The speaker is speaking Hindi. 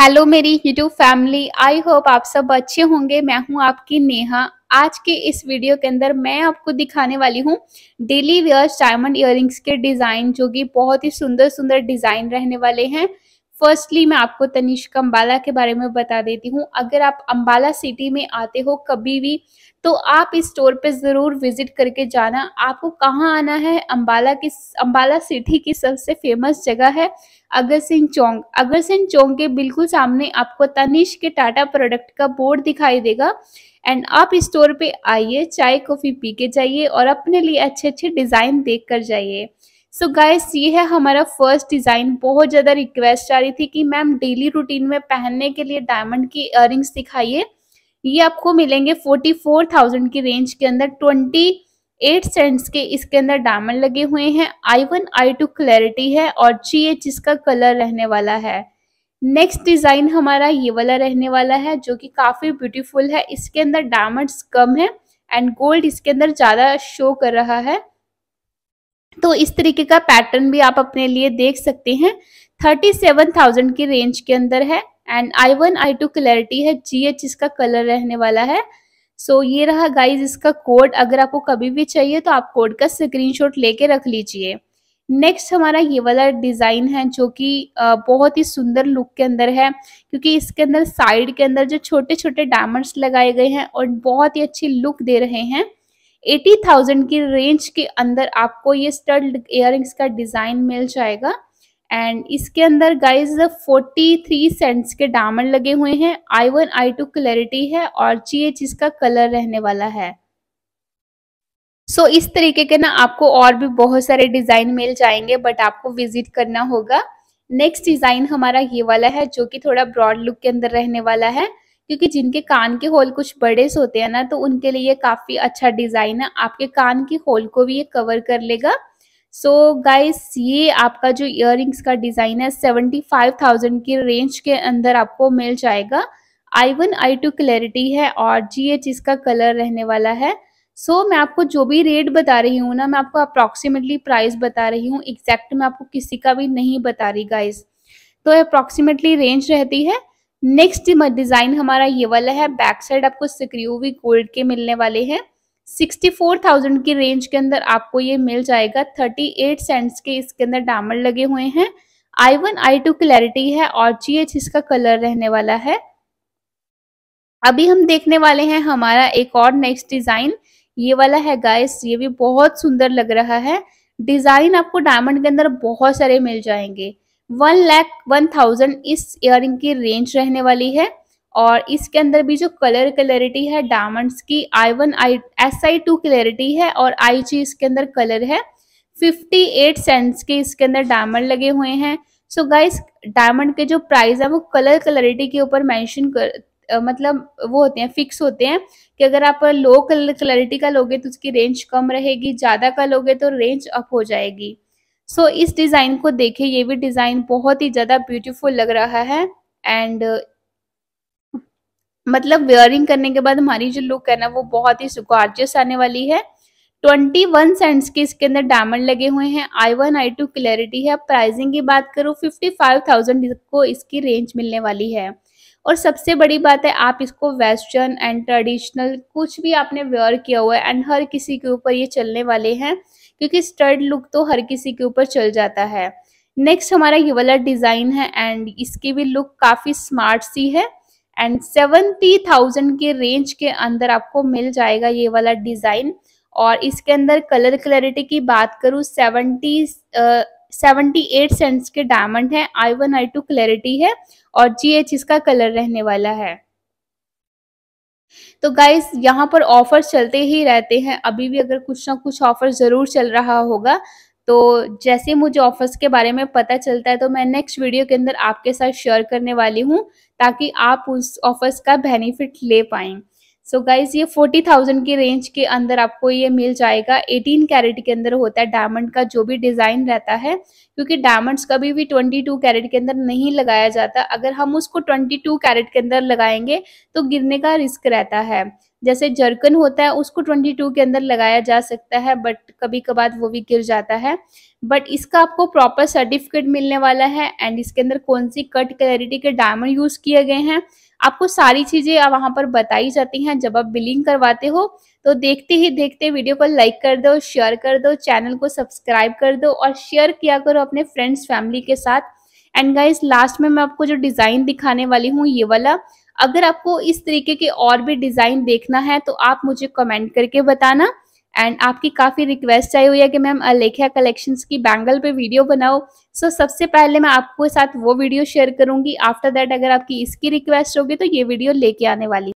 हेलो मेरी यूट्यूब फैमिली आई होप आप सब अच्छे होंगे मैं हूं आपकी नेहा आज के इस वीडियो के अंदर मैं आपको दिखाने वाली हूं डेली वेयर्स डायमंड इयर के डिज़ाइन जो कि बहुत ही सुंदर सुंदर डिज़ाइन रहने वाले हैं फर्स्टली मैं आपको तनिष्क अम्बाला के बारे में बता देती हूँ अगर आप अम्बाला सिटी में आते हो कभी भी तो आप इस स्टोर पे ज़रूर विजिट करके जाना आपको कहाँ आना है अम्बाला की अम्बाला सिटी की सबसे फेमस जगह है अगर सिंह चौंक अगर सिंह चौंक के बिल्कुल सामने आपको तनिष के टाटा प्रोडक्ट का बोर्ड दिखाई देगा एंड आप इस स्टोर पे आइए चाय कॉफ़ी पी के जाइए और अपने लिए अच्छे अच्छे डिज़ाइन देख कर जाइए सो so गाइस ये है हमारा फर्स्ट डिज़ाइन बहुत ज़्यादा रिक्वेस्ट आ रही थी कि मैम डेली रूटीन में पहनने के लिए डायमंड की इयर दिखाइए ये आपको मिलेंगे फोर्टी फोर थाउजेंड की रेंज के अंदर ट्वेंटी एट सेंट्स के इसके अंदर डायमंड लगे हुए हैं I one I two clarity है और जी एच इसका कलर रहने वाला है नेक्स्ट डिज़ाइन हमारा ये वाला रहने वाला है जो कि काफ़ी ब्यूटीफुल है इसके अंदर डायमंड्स कम है एंड गोल्ड इसके अंदर ज़्यादा शो कर रहा है तो इस तरीके का पैटर्न भी आप अपने लिए देख सकते हैं थर्टी सेवन थाउजेंड की रेंज के अंदर है and I one I two clarity है जी एच इसका कलर रहने वाला है सो so, ये रहा गाइज इसका कोड अगर आपको कभी भी चाहिए तो आप कोड का स्क्रीनशॉट लेके रख लीजिए नेक्स्ट हमारा ये वाला डिज़ाइन है जो कि बहुत ही सुंदर लुक के अंदर है क्योंकि इसके अंदर साइड के अंदर जो छोटे छोटे डायमंड्स लगाए गए हैं और बहुत ही अच्छी लुक दे रहे हैं एटी थाउजेंड की रेंज के अंदर आपको ये स्टड इयर का डिज़ाइन मिल जाएगा एंड इसके अंदर गाइज फोर्टी थ्री सेंट्स के डायमंड लगे हुए हैं I one I two clarity है और जी एच इसका कलर रहने वाला है सो so, इस तरीके के ना आपको और भी बहुत सारे डिज़ाइन मिल जाएंगे बट आपको विजिट करना होगा नेक्स्ट डिज़ाइन हमारा ये वाला है जो कि थोड़ा ब्रॉड लुक के अंदर रहने वाला है क्योंकि जिनके कान के होल कुछ बड़े से होते हैं ना तो उनके लिए ये काफी अच्छा डिजाइन है आपके कान के होल को भी ये कवर कर लेगा सो so, गाइस ये आपका जो इयर का डिजाइन है सेवेंटी फाइव थाउजेंड की रेंज के अंदर आपको मिल जाएगा I one I two clarity है और जी एच इसका कलर रहने वाला है सो so, मैं आपको जो भी रेट बता रही हूँ ना मैं आपको अप्रोक्सीमेटली प्राइस बता रही हूँ एग्जैक्ट मैं आपको किसी का भी नहीं बता रही गाइस तो अप्रोक्सीमेटली रेंज रहती है नेक्स्ट डिजाइन हमारा ये वाला है बैक साइड आपको सिक्रूवी गोल्ड के मिलने वाले हैं 64,000 की रेंज के अंदर आपको ये मिल जाएगा 38 सेंट्स के इसके अंदर डायमंड लगे हुए हैं I one I two clarity है और जी एच इसका कलर रहने वाला है अभी हम देखने वाले हैं हमारा एक और नेक्स्ट डिजाइन ये वाला है गाइस ये भी बहुत सुंदर लग रहा है डिजाइन आपको डायमंड के अंदर बहुत सारे मिल जाएंगे वन लैक वन थाउजेंड इस इयर की रेंज रहने वाली है और इसके अंदर भी जो कलर क्लैरिटी है डायमंड्स की I one I S I two clarity है और आई जी इसके अंदर कलर है फिफ्टी एट सेंट्स के इसके अंदर डायमंड लगे हुए हैं सो गाइस डायमंड के जो प्राइस है वो कलर क्लैरिटी के ऊपर मेंशन कर आ, मतलब वो होते हैं फिक्स होते हैं कि अगर आप लो कलर क्लैरिटी का लोगे तो उसकी रेंज कम रहेगी ज़्यादा का लोगे तो रेंज अप हो जाएगी सो so, इस डिज़ाइन को देखें ये भी डिज़ाइन बहुत ही ज़्यादा ब्यूटीफुल लग रहा है एंड मतलब वेयरिंग करने के बाद हमारी जो लुक है ना वो बहुत ही सुगार्जियस आने वाली है ट्वेंटी वन सेंट्स के इसके अंदर डायमंड लगे हुए हैं I one I two clarity है प्राइसिंग की बात करो फिफ्टी फाइव थाउजेंड को इसकी रेंज मिलने वाली है और सबसे बड़ी बात है आप इसको वेस्टर्न एंड ट्रेडिशनल कुछ भी आपने वेयर किया हुआ है एंड हर किसी के ऊपर ये चलने वाले हैं क्योंकि स्टर्ड लुक तो हर किसी के ऊपर चल जाता है नेक्स्ट हमारा ये वाला डिज़ाइन है एंड इसकी भी लुक काफ़ी स्मार्ट सी है एंड सेवेंटी थाउजेंड के रेंज के अंदर आपको मिल जाएगा ये वाला डिज़ाइन और इसके अंदर कलर क्लैरिटी की बात करूँ सेवेंटी सेवेंटी एट सेंट्स के डायमंड है I one I two clarity है और जी एच इसका कलर रहने वाला है तो गाइस यहाँ पर ऑफर चलते ही रहते हैं अभी भी अगर कुछ ना कुछ ऑफर ज़रूर चल रहा होगा तो जैसे मुझे ऑफर्स के बारे में पता चलता है तो मैं नेक्स्ट वीडियो के अंदर आपके साथ शेयर करने वाली हूँ ताकि आप उस ऑफर्स का बेनिफिट ले पाएँ सो so गाइज ये फोर्टी थाउजेंड की रेंज के अंदर आपको ये मिल जाएगा एटीन कैरेट के अंदर होता है डायमंड का जो भी डिज़ाइन रहता है क्योंकि डायमंड्स कभी भी ट्वेंटी टू कैरेट के अंदर नहीं लगाया जाता अगर हम उसको ट्वेंटी टू कैरेट के अंदर लगाएंगे तो गिरने का रिस्क रहता है जैसे जर्कन होता है उसको 22 के अंदर लगाया जा सकता है बट कभी कभार वो भी गिर जाता है बट इसका आपको प्रॉपर सर्टिफिकेट मिलने वाला है एंड इसके अंदर कौन सी कट क्लैरिटी के डायमंड यूज़ किए गए हैं आपको सारी चीजें वहां पर बताई जाती हैं जब आप बिलिंग करवाते हो तो देखते ही देखते वीडियो को लाइक कर दो शेयर कर दो चैनल को सब्सक्राइब कर दो और शेयर किया करो अपने फ्रेंड्स फैमिली के साथ एंड गाइस लास्ट में मैं आपको जो डिज़ाइन दिखाने वाली हूँ ये वाला अगर आपको इस तरीके के और भी डिज़ाइन देखना है तो आप मुझे कमेंट करके बताना एंड आपकी काफ़ी रिक्वेस्ट आई हुई है कि मैम अलेख्या कलेक्शंस की बैंगल पे वीडियो बनाओ सो so, सबसे पहले मैं आपको साथ वो वीडियो शेयर करूंगी आफ्टर दैट अगर आपकी इसकी रिक्वेस्ट होगी तो ये वीडियो लेके आने वाली